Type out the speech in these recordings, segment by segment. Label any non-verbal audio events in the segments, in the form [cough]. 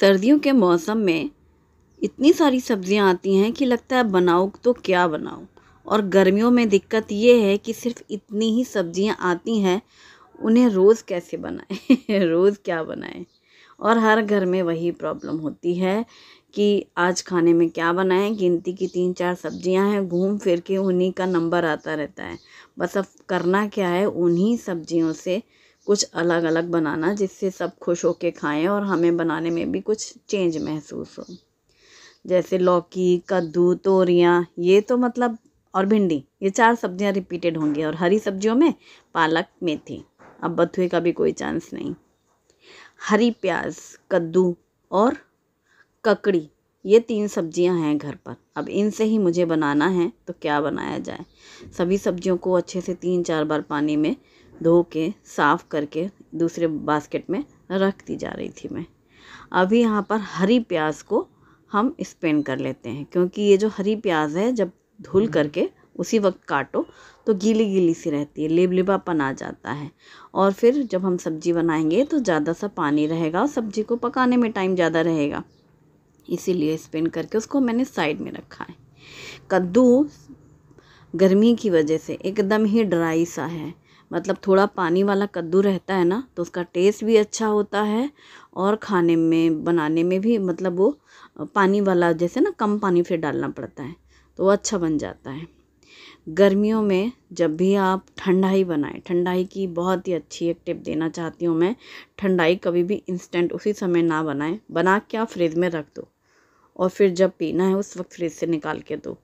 सर्दियों के मौसम में इतनी सारी सब्ज़ियाँ आती हैं कि लगता है बनाओ तो क्या बनाओ और गर्मियों में दिक्कत ये है कि सिर्फ इतनी ही सब्ज़ियाँ आती हैं उन्हें रोज़ कैसे बनाएं [laughs] रोज़ क्या बनाएं और हर घर में वही प्रॉब्लम होती है कि आज खाने में क्या बनाएं गिनती की तीन चार सब्जियां हैं घूम फिर के उन्हीं का नंबर आता रहता है बस अब करना क्या है उन्हीं सब्जियों से कुछ अलग अलग बनाना जिससे सब खुश हो के खाएँ और हमें बनाने में भी कुछ चेंज महसूस हो जैसे लौकी कद्दू तोरियाँ ये तो मतलब और भिंडी ये चार सब्जियाँ रिपीटेड होंगी और हरी सब्जियों में पालक मेथी अब बथुए का भी कोई चांस नहीं हरी प्याज कद्दू और ककड़ी ये तीन सब्जियां हैं घर पर अब इनसे ही मुझे बनाना है तो क्या बनाया जाए सभी सब्जियों को अच्छे से तीन चार बार पानी में धो के साफ़ करके दूसरे बास्केट में रखती जा रही थी मैं अभी यहाँ पर हरी प्याज को हम स्पेन कर लेते हैं क्योंकि ये जो हरी प्याज है जब धुल करके उसी वक्त काटो तो गीली गीली सी रहती है लेबलेबापन आ जाता है और फिर जब हम सब्ज़ी बनाएंगे तो ज़्यादा सा पानी रहेगा और सब्ज़ी को पकाने में टाइम ज़्यादा रहेगा इसीलिए स्पिन करके उसको मैंने साइड में रखा है कद्दू गर्मी की वजह से एकदम ही ड्राई सा है मतलब थोड़ा पानी वाला कद्दू रहता है ना तो उसका टेस्ट भी अच्छा होता है और खाने में बनाने में भी मतलब वो पानी वाला जैसे ना कम पानी फिर डालना पड़ता है तो वो अच्छा बन जाता है गर्मियों में जब भी आप ठंडाई बनाएं ठंडाई की बहुत ही अच्छी एक टिप देना चाहती हूँ मैं ठंडाई कभी भी इंस्टेंट उसी समय ना बनाएं बना के आप फ्रिज में रख दो और फिर जब पीना है उस वक्त फ्रिज से निकाल के दो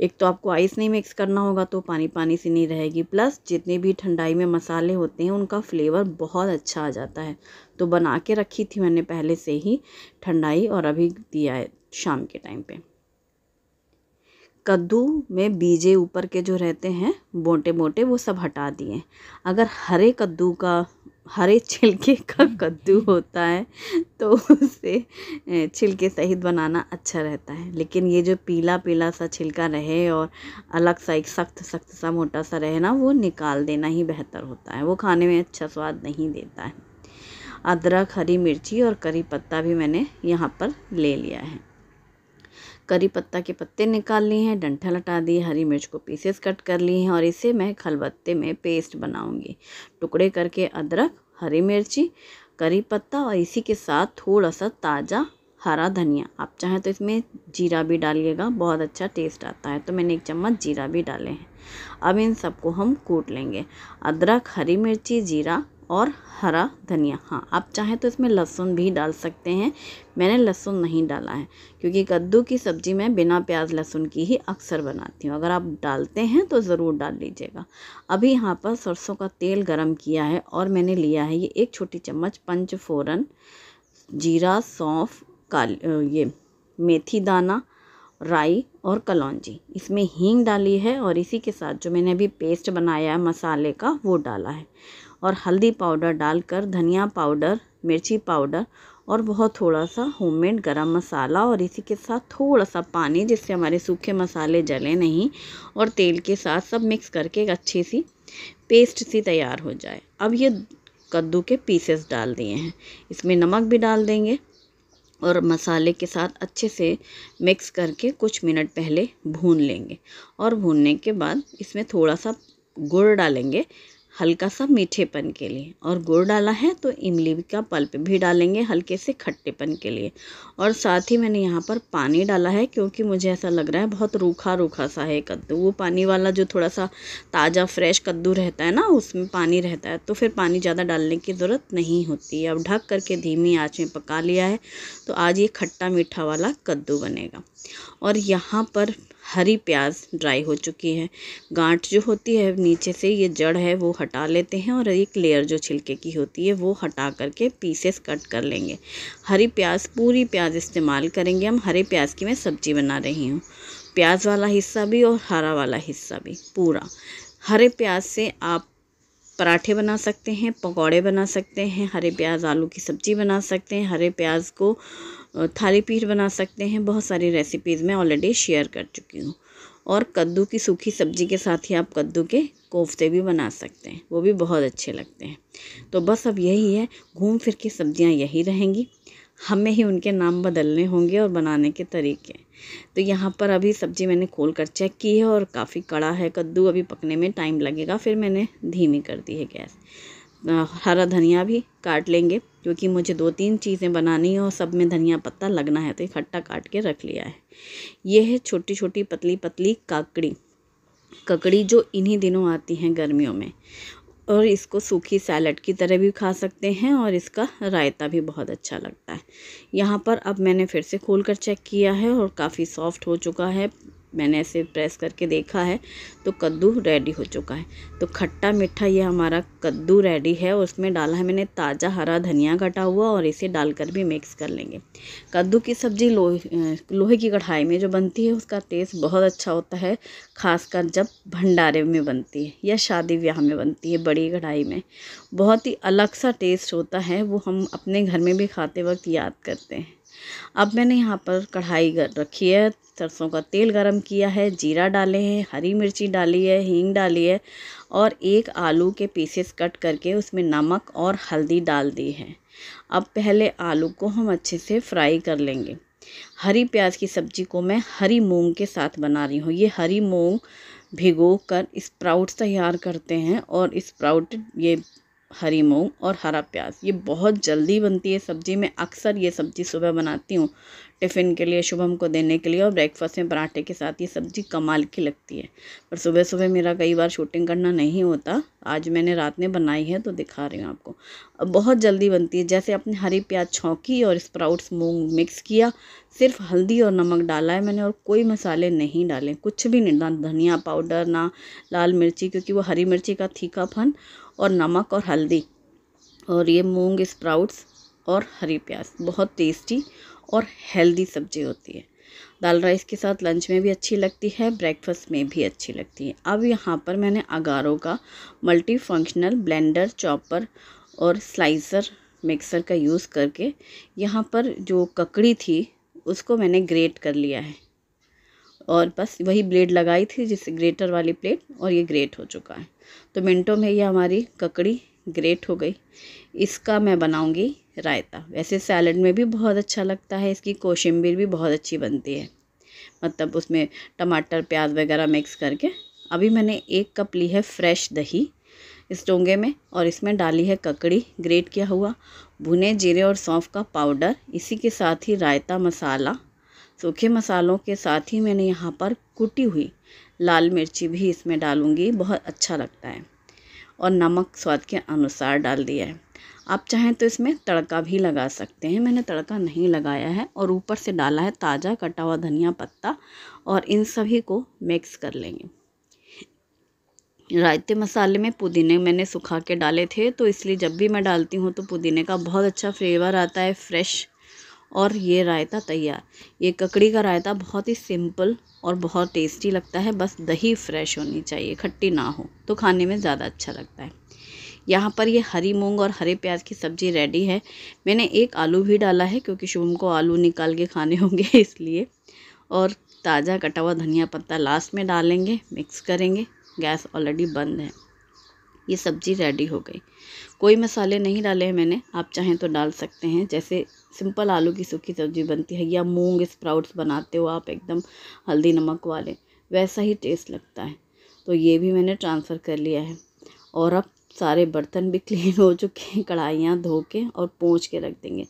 एक तो आपको आइस नहीं मिक्स करना होगा तो पानी पानी सी नहीं रहेगी प्लस जितने भी ठंडाई में मसाले होते हैं उनका फ्लेवर बहुत अच्छा आ जाता है तो बना के रखी थी मैंने पहले से ही ठंडाई और अभी दिया है शाम के टाइम पे कद्दू में बीजे ऊपर के जो रहते हैं मोटे मोटे वो सब हटा दिए अगर हरे कद्दू का हरे छिलके का हम्म। कद्दू होता है तो उसे छिलके सहित बनाना अच्छा रहता है लेकिन ये जो पीला पीला सा छिलका रहे और अलग सा एक सख्त सख्त सा मोटा सा रहे ना वो निकाल देना ही बेहतर होता है वो खाने में अच्छा स्वाद नहीं देता है अदरक हरी मिर्ची और करी पत्ता भी मैंने यहाँ पर ले लिया है करी पत्ता के पत्ते निकाल लिए हैं डंठल लटा दिए हरी मिर्च को पीसेस कट कर लिए हैं और इसे मैं खलबत्ते में पेस्ट बनाऊंगी टुकड़े करके अदरक हरी मिर्ची करी पत्ता और इसी के साथ थोड़ा सा ताज़ा हरा धनिया आप चाहें तो इसमें जीरा भी डालिएगा बहुत अच्छा टेस्ट आता है तो मैंने एक चम्मच जीरा भी डाले हैं अब इन सबको हम कूट लेंगे अदरक हरी मिर्ची जीरा और हरा धनिया हाँ आप चाहें तो इसमें लहसुन भी डाल सकते हैं मैंने लहसुन नहीं डाला है क्योंकि कद्दू की सब्ज़ी मैं बिना प्याज लहसुन की ही अक्सर बनाती हूँ अगर आप डालते हैं तो ज़रूर डाल लीजिएगा अभी यहाँ पर सरसों का तेल गरम किया है और मैंने लिया है ये एक छोटी चम्मच पंच फोरन जीरा सौंफ काल ये मेथी दाना राई और कलौजी इसमें हींग डाली है और इसी के साथ जो मैंने अभी पेस्ट बनाया है मसाले का वो डाला है और हल्दी पाउडर डालकर धनिया पाउडर मिर्ची पाउडर और बहुत थोड़ा सा होममेड गरम मसाला और इसी के साथ थोड़ा सा पानी जिससे हमारे सूखे मसाले जले नहीं और तेल के साथ सब मिक्स करके एक अच्छी सी पेस्ट सी तैयार हो जाए अब ये कद्दू के पीसेस डाल दिए हैं इसमें नमक भी डाल देंगे और मसाले के साथ अच्छे से मिक्स करके कुछ मिनट पहले भून लेंगे और भूनने के बाद इसमें थोड़ा सा गुड़ डालेंगे हल्का सा मीठेपन के लिए और गुड़ डाला है तो इमली का पल्प भी डालेंगे हल्के से खट्टेपन के लिए और साथ ही मैंने यहाँ पर पानी डाला है क्योंकि मुझे ऐसा लग रहा है बहुत रूखा रूखा सा है कद्दू वो पानी वाला जो थोड़ा सा ताज़ा फ्रेश कद्दू रहता है ना उसमें पानी रहता है तो फिर पानी ज़्यादा डालने की ज़रूरत नहीं होती अब ढक करके धीमी आँच में पका लिया है तो आज ये खट्टा मीठा वाला कद्दू बनेगा और यहाँ पर हरी प्याज ड्राई हो चुकी है गांठ जो होती है नीचे से ये जड़ है वो हटा लेते हैं और एक लेयर जो छिलके की होती है वो हटा करके पीसेस कट कर लेंगे हरी प्याज पूरी प्याज इस्तेमाल करेंगे हम हरे प्याज की मैं सब्ज़ी बना रही हूँ प्याज वाला हिस्सा भी और हरा वाला हिस्सा भी पूरा हरे प्याज से आप पराठे बना सकते हैं पकौड़े बना सकते हैं हरे प्याज आलू की सब्ज़ी बना सकते हैं हरे प्याज को थाली पीठ बना सकते हैं बहुत सारी रेसिपीज़ मैं ऑलरेडी शेयर कर चुकी हूँ और कद्दू की सूखी सब्ज़ी के साथ ही आप कद्दू के कोफ्ते भी बना सकते हैं वो भी बहुत अच्छे लगते हैं तो बस अब यही है घूम फिर के सब्ज़ियाँ यही रहेंगी हमें ही उनके नाम बदलने होंगे और बनाने के तरीके तो यहाँ पर अभी सब्ज़ी मैंने खोल कर चेक की है और काफ़ी कड़ा है कद्दू अभी पकने में टाइम लगेगा फिर मैंने धीमी कर दी है गैस हरा धनिया भी काट लेंगे क्योंकि मुझे दो तीन चीज़ें बनानी है और सब में धनिया पत्ता लगना है तो इकट्ठा काट के रख लिया है ये है छोटी छोटी पतली पतली काकड़ी ककड़ी जो इन्हीं दिनों आती हैं गर्मियों में और इसको सूखी सैलड की तरह भी खा सकते हैं और इसका रायता भी बहुत अच्छा लगता है यहाँ पर अब मैंने फिर से खोल कर चेक किया है और काफ़ी सॉफ्ट हो चुका है मैंने ऐसे प्रेस करके देखा है तो कद्दू रेडी हो चुका है तो खट्टा मीठा ये हमारा कद्दू रेडी है और उसमें डाला है मैंने ताज़ा हरा धनिया कटा हुआ और इसे डालकर भी मिक्स कर लेंगे कद्दू की सब्ज़ी लोहे लोहे की कढ़ाई में जो बनती है उसका टेस्ट बहुत अच्छा होता है खासकर जब भंडारे में बनती है या शादी ब्याह में बनती है बड़ी कढ़ाई में बहुत ही अलग सा टेस्ट होता है वो हम अपने घर में भी खाते वक्त याद करते हैं अब मैंने यहाँ पर कढ़ाई रखी है सरसों का तेल गरम किया है जीरा डाले हैं हरी मिर्ची डाली है हींग डाली है और एक आलू के पीसेस कट करके उसमें नमक और हल्दी डाल दी है अब पहले आलू को हम अच्छे से फ्राई कर लेंगे हरी प्याज की सब्जी को मैं हरी मूंग के साथ बना रही हूँ ये हरी मूंग भिगो कर स्प्राउट तैयार करते हैं और स्प्राउट ये हरी मूंग और हरा प्याज ये बहुत जल्दी बनती है सब्ज़ी मैं अक्सर ये सब्ज़ी सुबह बनाती हूँ टिफ़िन के लिए शुभम को देने के लिए और ब्रेकफास्ट में पराठे के साथ ये सब्ज़ी कमाल की लगती है पर सुबह सुबह मेरा कई बार शूटिंग करना नहीं होता आज मैंने रात में बनाई है तो दिखा रही हूँ आपको अब बहुत जल्दी बनती है जैसे आपने हरी प्याज छौंकी और स्प्राउट्स मूंग मिक्स किया सिर्फ हल्दी और नमक डाला है मैंने और कोई मसाले नहीं डाले कुछ भी नहीं ना धनिया पाउडर ना लाल मिर्ची क्योंकि वो हरी मिर्ची का फन और नमक और हल्दी और ये मूंग स्प्राउट्स और हरी प्याज बहुत टेस्टी और हेल्दी सब्जी होती है दाल राइस के साथ लंच में भी अच्छी लगती है ब्रेकफास्ट में भी अच्छी लगती है अब यहाँ पर मैंने अगारों का मल्टी फंक्शनल ब्लेंडर चॉपर और स्लाइसर मिक्सर का यूज़ करके यहाँ पर जो ककड़ी थी उसको मैंने ग्रेट कर लिया है और बस वही ब्लेड लगाई थी जिससे ग्रेटर वाली प्लेट और ये ग्रेट हो चुका है तो मिनटों में ये हमारी ककड़ी ग्रेट हो गई इसका मैं बनाऊंगी रायता वैसे सैलड में भी बहुत अच्छा लगता है इसकी कोशिम्बिर भी बहुत अच्छी बनती है मतलब उसमें टमाटर प्याज वगैरह मिक्स करके अभी मैंने एक कप ली है फ्रेश दही इस डोंगे में और इसमें डाली है ककड़ी ग्रेट किया हुआ भुने जीरे और सौंफ का पाउडर इसी के साथ ही रायता मसाला सूखे मसालों के साथ ही मैंने यहाँ पर कुटी हुई लाल मिर्ची भी इसमें डालूँगी बहुत अच्छा लगता है और नमक स्वाद के अनुसार डाल दिया है आप चाहें तो इसमें तड़का भी लगा सकते हैं मैंने तड़का नहीं लगाया है और ऊपर से डाला है ताज़ा कटा हुआ धनिया पत्ता और इन सभी को मिक्स कर लेंगे रायते मसाले में पुदीने मैंने सुखा के डाले थे तो इसलिए जब भी मैं डालती हूँ तो पुदीने का बहुत अच्छा फ्लेवर आता है फ्रेश और ये रायता तैयार ये ककड़ी का रायता बहुत ही सिंपल और बहुत टेस्टी लगता है बस दही फ्रेश होनी चाहिए खट्टी ना हो तो खाने में ज़्यादा अच्छा लगता है यहाँ पर ये हरी मूंग और हरे प्याज की सब्ज़ी रेडी है मैंने एक आलू भी डाला है क्योंकि शुभम को आलू निकाल के खाने होंगे [laughs] इसलिए और ताज़ा कटा हुआ धनिया पत्ता लास्ट में डालेंगे मिक्स करेंगे गैस ऑलरेडी बंद है ये सब्ज़ी रेडी हो गई कोई मसाले नहीं डाले हैं मैंने आप चाहें तो डाल सकते हैं जैसे सिंपल आलू की सूखी सब्ज़ी बनती है या मूंग स्प्राउट्स बनाते हो आप एकदम हल्दी नमक वाले वैसा ही टेस्ट लगता है तो ये भी मैंने ट्रांसफ़र कर लिया है और अब सारे बर्तन भी क्लीन [laughs] हो चुके हैं कढ़ाइयाँ धो के और पोंछ के रख देंगे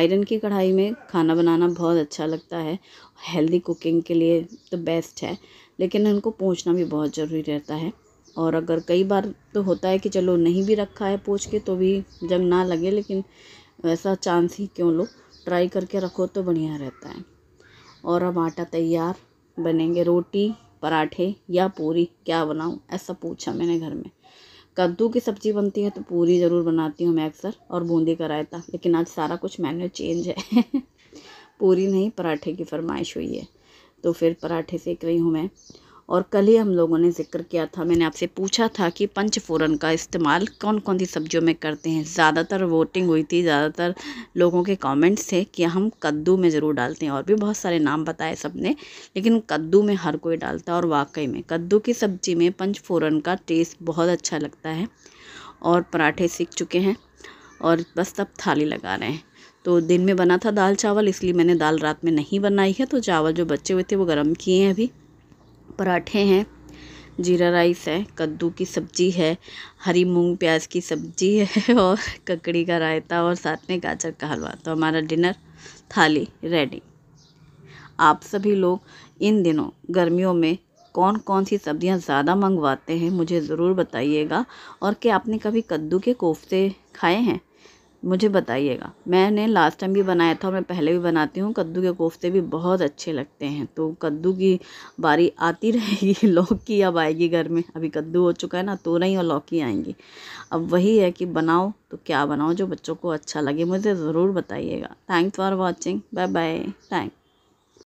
आयरन की कढ़ाई में खाना बनाना बहुत अच्छा लगता है हेल्दी कुकिंग के लिए तो बेस्ट है लेकिन उनको पोंछना भी बहुत ज़रूरी रहता है और अगर कई बार तो होता है कि चलो नहीं भी रखा है पोछ के तो भी जंग ना लगे लेकिन वैसा चांस ही क्यों लो ट्राई करके रखो तो बढ़िया रहता है और अब आटा तैयार बनेंगे रोटी पराठे या पूरी क्या बनाऊँ ऐसा पूछा मैंने घर में कद्दू की सब्ज़ी बनती है तो पूरी ज़रूर बनाती हूँ मैं अक्सर और बूंदी का रायता लेकिन आज सारा कुछ मैन्यू चेंज है [laughs] पूरी नहीं पराठे की फरमाइश हुई है तो फिर पराठे सेक रही हूँ मैं और कल ही हम लोगों ने जिक्र किया था मैंने आपसे पूछा था कि पंच फोरन का इस्तेमाल कौन कौन सी सब्जियों में करते हैं ज़्यादातर वोटिंग हुई थी ज़्यादातर लोगों के कमेंट्स थे कि हम कद्दू में ज़रूर डालते हैं और भी बहुत सारे नाम बताए सब ने लेकिन कद्दू में हर कोई डालता है और वाकई में कद्दू की सब्ज़ी में पंच फोरन का टेस्ट बहुत अच्छा लगता है और पराठे सीख चुके हैं और बस तब थाली लगा रहे हैं तो दिन में बना था दाल चावल इसलिए मैंने दाल रात में नहीं बनाई है तो चावल जो बचे हुए थे वो गर्म किए हैं अभी पराठे हैं जीरा राइस है कद्दू की सब्ज़ी है हरी मूंग प्याज की सब्ज़ी है [laughs] और ककड़ी का रायता और साथ में गाजर का हलवा तो हमारा डिनर थाली रेडी आप सभी लोग इन दिनों गर्मियों में कौन कौन सी सब्ज़ियां ज़्यादा मंगवाते हैं मुझे ज़रूर बताइएगा और क्या आपने कभी कद्दू के कोफ्ते खाए हैं मुझे बताइएगा मैंने लास्ट टाइम भी बनाया था और मैं पहले भी बनाती हूँ कद्दू के कोफ्ते भी बहुत अच्छे लगते हैं तो कद्दू की बारी आती [laughs] रहेगी लौकी अब आएगी घर में अभी कद्दू हो चुका है ना तो नहीं और लौकी आएंगी अब वही है कि बनाओ तो क्या बनाओ जो बच्चों को अच्छा लगे मुझे ज़रूर बताइएगा thanks for watching bye bye thank